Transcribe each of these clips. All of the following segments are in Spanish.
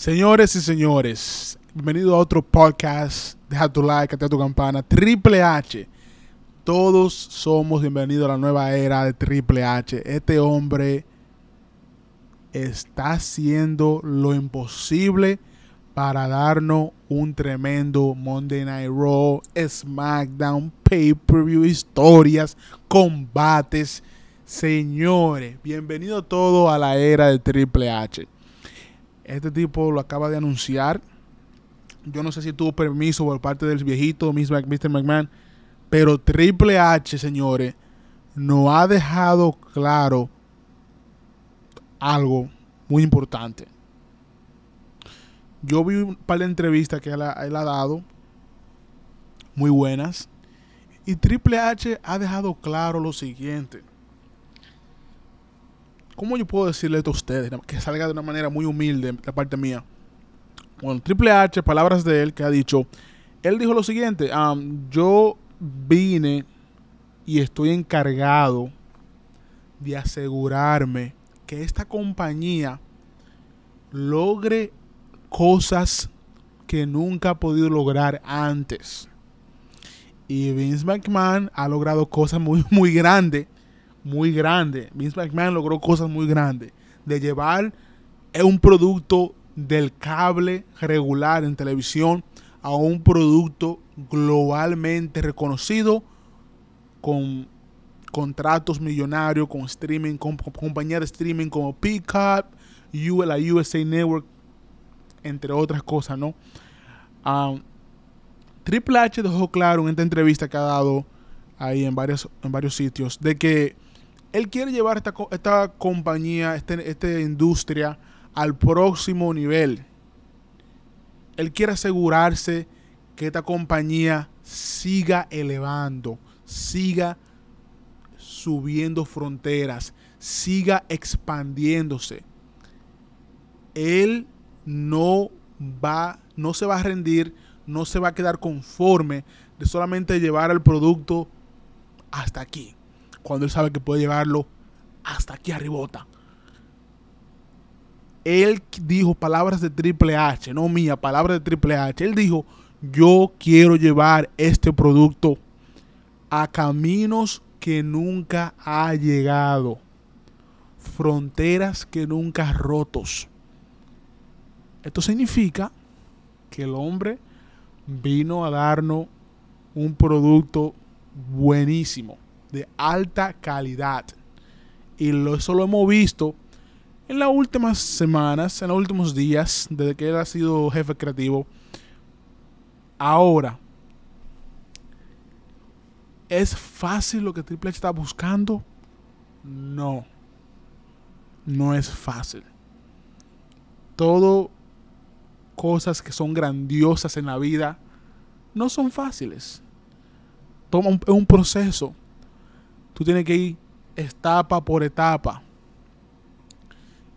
Señores y señores, bienvenido a otro podcast. Deja tu like, activa tu campana. Triple H. Todos somos bienvenidos a la nueva era de Triple H. Este hombre está haciendo lo imposible para darnos un tremendo Monday Night Raw, SmackDown, pay-per-view, historias, combates. Señores, bienvenido todo a la era de Triple H. Este tipo lo acaba de anunciar. Yo no sé si tuvo permiso por parte del viejito Mr. McMahon, pero Triple H, señores, no ha dejado claro algo muy importante. Yo vi un par de entrevistas que él ha, ha dado, muy buenas, y Triple H ha dejado claro lo siguiente. ¿Cómo yo puedo decirle esto a ustedes? Que salga de una manera muy humilde la parte mía. Bueno, Triple H, palabras de él que ha dicho. Él dijo lo siguiente: Yo vine y estoy encargado de asegurarme que esta compañía logre cosas que nunca ha podido lograr antes. Y Vince McMahon ha logrado cosas muy, muy grandes muy grande. Vince McMahon logró cosas muy grandes. De llevar eh, un producto del cable regular en televisión a un producto globalmente reconocido con contratos millonarios, con streaming, con, compañías de streaming como Peacock, la USA Network, entre otras cosas, ¿no? Triple H dejó claro en esta entrevista que ha dado ahí en varios, en varios sitios de que él quiere llevar esta, compañía, este, esta industria al próximo nivel. Él quiere asegurarse que esta compañía siga elevando, siga subiendo fronteras, siga expandiéndose. Él no va, no se va a rendir, no se va a quedar conforme de solamente llevar el producto hasta aquí cuando él sabe que puede llevarlo hasta aquí arribota. Él dijo palabras de Triple H, no mía, palabras de Triple H. Él dijo, yo quiero llevar este producto a caminos que nunca ha llegado, fronteras que nunca rotos. Esto significa que el hombre vino a darnos un producto buenísimo de alta calidad. Y lo, eso lo hemos visto en las últimas semanas, en los últimos días, desde que él ha sido jefe creativo. Ahora, ¿es fácil lo que Triple H está buscando? No. No es fácil. Todo cosas que son grandiosas en la vida no son fáciles. Toma un proceso. Tú tienes que ir etapa por etapa.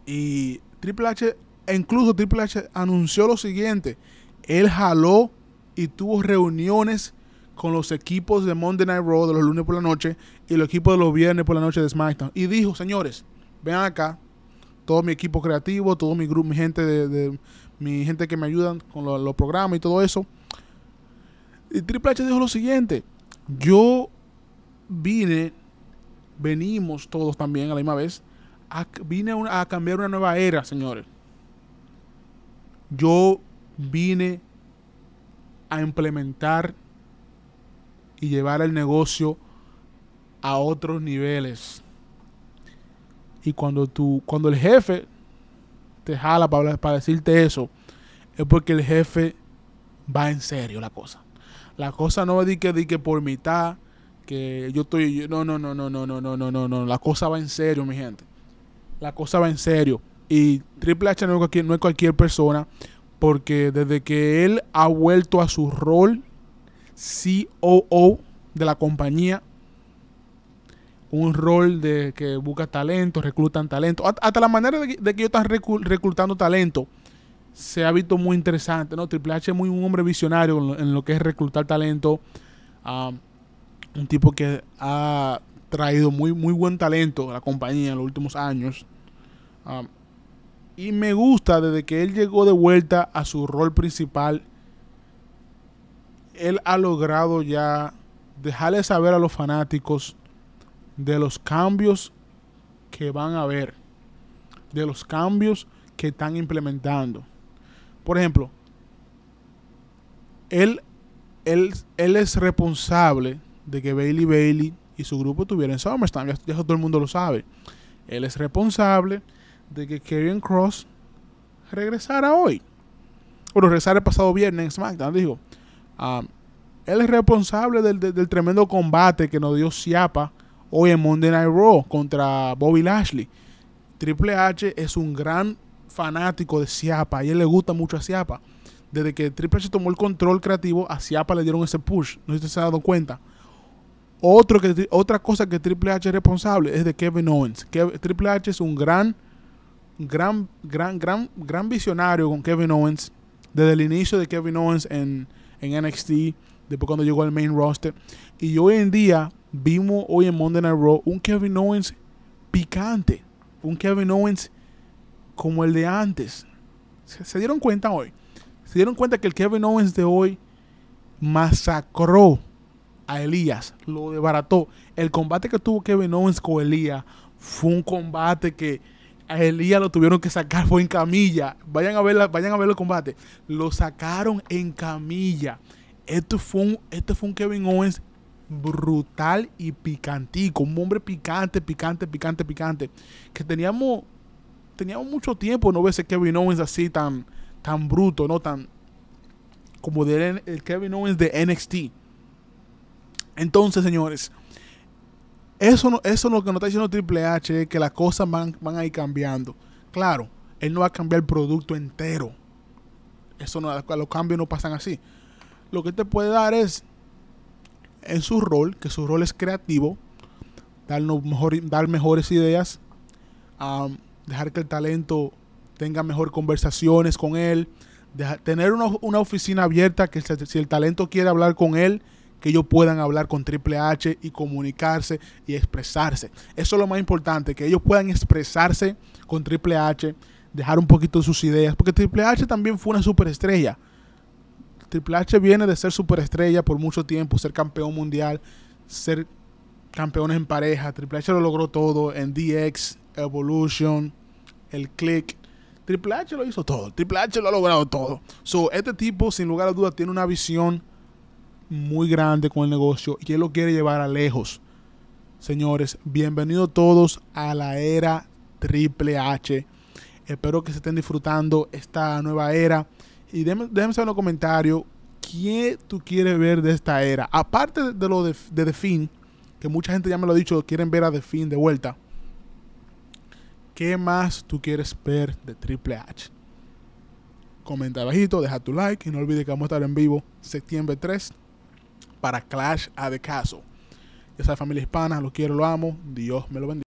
Y Triple H, e incluso Triple H anunció lo siguiente. Él jaló y tuvo reuniones con los equipos de Monday Night Raw de los lunes por la noche y los equipos de los viernes por la noche de SmackDown. Y dijo, señores, vean acá, todo mi equipo creativo, todo mi grupo, mi gente de, mi gente que me ayudan con los programas y todo eso. Y Triple H dijo lo siguiente: Yo vine venimos todos también a la misma vez. vine a cambiar una nueva era, señores. Yo vine a implementar y llevar el negocio a otros niveles. Y cuando tú, cuando el jefe te jala para, para decirte eso, es porque el jefe va en serio la cosa. La cosa no es que, de que por mitad, que yo estoy, no, no, no, no, no, no, no, no, no, no, la cosa va en serio, mi gente. La cosa va en serio. Y Triple H no es cualquier, no es cualquier persona, porque desde que él ha vuelto a su rol COO de la compañía, un rol de que busca talento, reclutan talento, hasta la manera de que, de que reclutando talento se ha visto muy interesante, ¿no? Triple H es muy un hombre visionario en lo, que es reclutar talento. Um, un tipo que ha traído muy, muy buen talento a la compañía en los últimos años. Ah, y me gusta desde que él llegó de vuelta a su rol principal. Él ha logrado ya dejarle saber a los fanáticos de los cambios que van a haber. De los cambios que están implementando. Por ejemplo, él, él es responsable de que Bailey Bailey y su grupo tuvieron SummerSlam. Ya, ya todo el mundo lo sabe. Él es responsable de que Karrion Cross regresara hoy. Bueno, regresara el pasado viernes en SmackDown, digo. Ah, él es responsable del, tremendo combate que nos dio Ciapa hoy en Monday Night Raw contra Bobby Lashley. Triple H es un gran fanático de Ciapa y él le gusta mucho a Ciapa. Desde que Triple H tomó el control creativo, a Ciapa le dieron ese push. No sé si se ha dado cuenta que, otra cosa que Triple H es responsable es de Kevin Owens. Triple H es un gran, gran, gran, gran, gran visionario con Kevin Owens. Desde el inicio de Kevin Owens en, NXT, después cuando llegó al main roster. Y hoy en día vimos hoy en Monday Night Raw un Kevin Owens picante. Un Kevin Owens como el de antes. se dieron cuenta hoy. Se dieron cuenta que el Kevin Owens de hoy masacró a Elías, lo desbarató. El combate que tuvo Kevin Owens con Elías fue un combate que a Elías lo tuvieron que sacar, fue en camilla. Vayan a ver, vayan a ver el combate. Lo sacaron en camilla. Esto fue este fue un Kevin Owens brutal y picantico. Un hombre picante, picante, picante, picante. Que teníamos, teníamos mucho tiempo no verse Kevin Owens así tan, tan bruto, ¿no? Tan como el Kevin Owens de NXT entonces, señores, eso, es lo que nos está diciendo Triple H, que las cosas van, van a ir cambiando. Claro, él no va a cambiar el producto entero. Eso no, los cambios no pasan así. Lo que te puede dar es en su rol, que su rol es creativo, dar mejores ideas, dejar que el talento tenga mejor conversaciones con él, tener una, oficina abierta que si el talento quiere hablar con él, que ellos puedan hablar con Triple H y comunicarse y expresarse. Eso es lo más importante, que ellos puedan expresarse con Triple H, dejar un poquito sus ideas, porque Triple H también fue una superestrella. Triple H viene de ser superestrella por mucho tiempo, ser campeón mundial, ser campeones en pareja. Triple H lo logró todo en DX, Evolution, el Click. Triple H lo hizo todo. Triple H lo ha logrado todo. So, este tipo, sin lugar a dudas, tiene una visión muy grande con el negocio y él lo quiere llevar a lejos. Señores, bienvenidos todos a la era Triple H. Espero que se estén disfrutando esta nueva era. Y déjenme, saber en los comentarios qué tú quieres ver de esta era. Aparte de lo de, de The Finn, que mucha gente ya me lo ha dicho, quieren ver a The Finn de vuelta. ¿Qué más tú quieres ver de Triple H? Comenta abajito, deja tu like y no olvides que vamos a estar en vivo septiembre 3 para Clash a The Castle. Esa familia hispana, lo quiero, lo amo. Dios me lo bendiga.